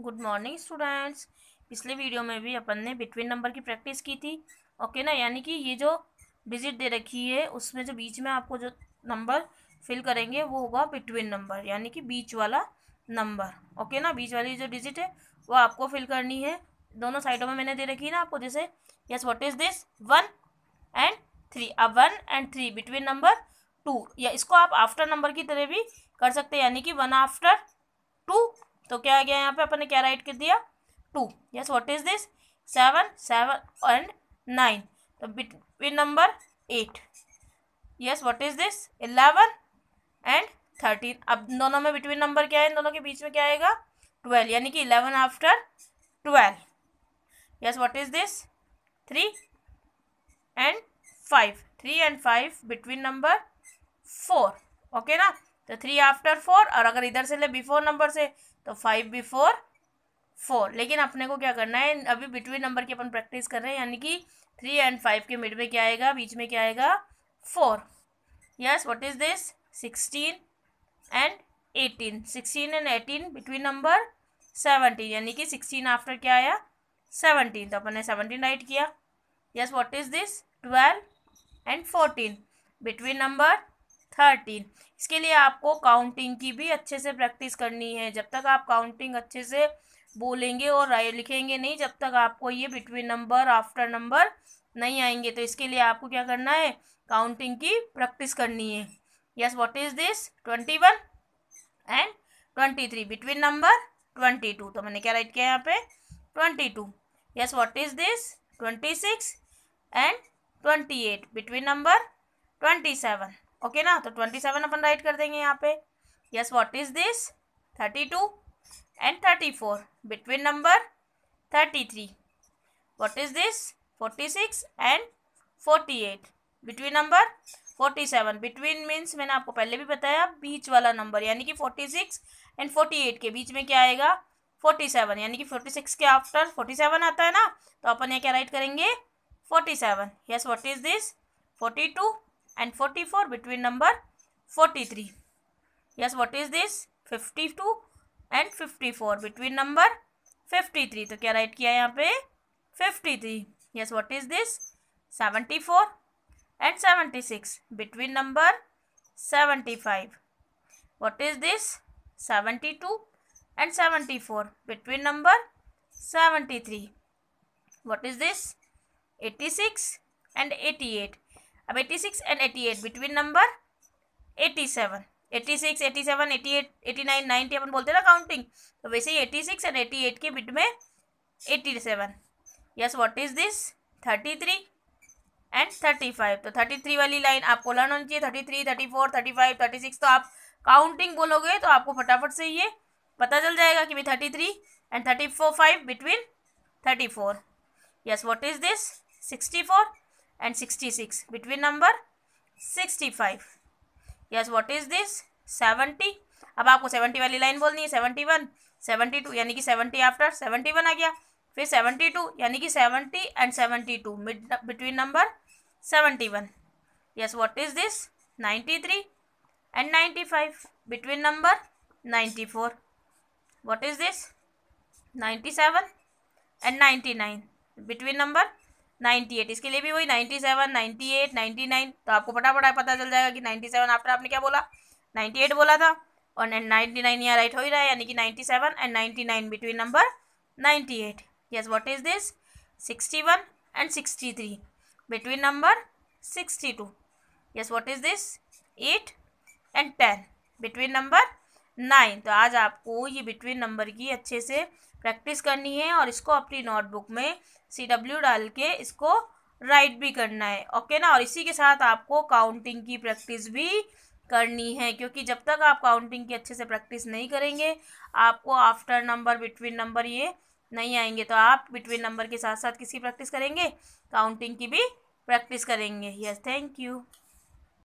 Good morning students पिछले video में भी अपन ने बिटवीन नंबर की प्रैक्टिस की थी ओके ना यानी कि ये जो डिजिट दे रखी है उसमें जो बीच में आपको जो नंबर फिल करेंगे वो होगा बिटवीन नंबर यानी कि बीच वाला नंबर ओके ना बीच वाली जो डिजिट है वो आपको फिल करनी है दोनों साइडों में मैंने दे रखी है ना आपको जैसे yes what is this one and three अब one and three between number two या इसको आप आफ्टर नंबर की तरह भी कर सकते हैं यानी कि वन आफ्टर टू तो क्या आ गया यहाँ पे अपन क्या राइट कर दिया two yes what is this seven seven and nine तो between number eight yes what is this eleven and thirteen अब दोनों में बिटवीन नंबर क्या है इन दोनों के बीच में क्या आएगा ट्वेल्व यानी कि eleven after twelve yes what is this three and five three and five between number four okay ना तो थ्री आफ्टर फोर और अगर इधर से ले बिफोर नंबर से तो फाइव बिफोर फोर लेकिन अपने को क्या करना है अभी बिटवीन नंबर की अपन प्रैक्टिस कर रहे हैं यानी कि थ्री एंड फाइव के मिड में क्या आएगा बीच में क्या आएगा four yes what is this sixteen and eighteen sixteen and eighteen between number seventeen यानी कि सिक्सटीन आफ्टर क्या आया सेवनटीन तो अपन ने सेवनटीन राइट किया yes what is this twelve and fourteen between number thirteen इसके लिए आपको काउंटिंग की भी अच्छे से प्रैक्टिस करनी है जब तक आप काउंटिंग अच्छे से बोलेंगे और लिखेंगे नहीं जब तक आपको ये बिटवीन नंबर आफ्टर नंबर नहीं आएंगे तो इसके लिए आपको क्या करना है काउंटिंग की प्रैक्टिस करनी है yes what is this twenty one and twenty three between number twenty two तो मैंने क्या राइट किया यहाँ पे twenty two yes what is this twenty six and twenty eight between number twenty seven okay ना तो ट्वेंटी सेवन अपन राइट कर देंगे यहाँ पे yes what is this thirty two and thirty four between number thirty three what is this forty six and forty eight between number forty seven between means मैंने आपको पहले भी बताया बीच वाला नंबर यानी कि forty six and forty eight के बीच में क्या आएगा फोर्टी सेवन यानी कि फोर्टी सिक्स के आफ्टर फोर्टी सेवन आता है ना तो अपन यहाँ क्या राइट करेंगे forty seven yes what is this forty two and 44 between number 43. Yes, what is this? 52 and 54 between number 53. So, kya write kiya yahan pe? 53. Yes, what is this? 74 and 76 between number 75. What is this? 72 and 74 between number 73. What is this? 86 and 88 अब 86 and 88 between number 87 86 87 88 89 90 अपन बोलते ना counting तो वैसे ही 86 and 88 के बिट में 87 yes what is this 33 and 35 तो 33 वाली लाइन आपको लर्न होनी चाहिए 33 34 35 36 तो आप काउंटिंग बोलोगे तो आपको फटाफट से ये पता चल जाएगा कि भाई thirty three and thirty four five between thirty four yes what is this sixty four and 66 between number 65 yes what is this 70 अब आपको 70 वाली लाइन बोलनी है 71 72 यानी कि 70 आफ्टर 71 आ गया फिर 72 यानी कि 70 and 72 mid between number 71 yes what is this 93 and 95 between number 94 what is this 97 and 99 between number ninety eight इसके लिए भी वही ninety seven ninety eight ninety nine तो आपको फटाफट पता चल जाएगा कि नाइन्टी सेवन आफ्टर आपने क्या बोला नाइन्टी एट बोला था और नाइन्टी नाइन यहाँ राइट हो ही रहा है यानी कि ninety seven and ninety nine between number ninety eight yes what is this sixty one and sixty three between number sixty two yes what is this eight and ten between number nine तो आज आपको ये between number की अच्छे से practice करनी है और इसको अपनी नोटबुक में सी डब्ल्यू डाल के इसको राइट भी करना है ओके ना और इसी के साथ आपको काउंटिंग की प्रैक्टिस भी करनी है क्योंकि जब तक आप काउंटिंग की अच्छे से प्रैक्टिस नहीं करेंगे आपको आफ्टर नंबर बिटवीन नंबर ये नहीं आएंगे तो आप बिटवीन नंबर के साथ साथ किसकी प्रैक्टिस करेंगे काउंटिंग की भी प्रैक्टिस करेंगे यस थैंक यू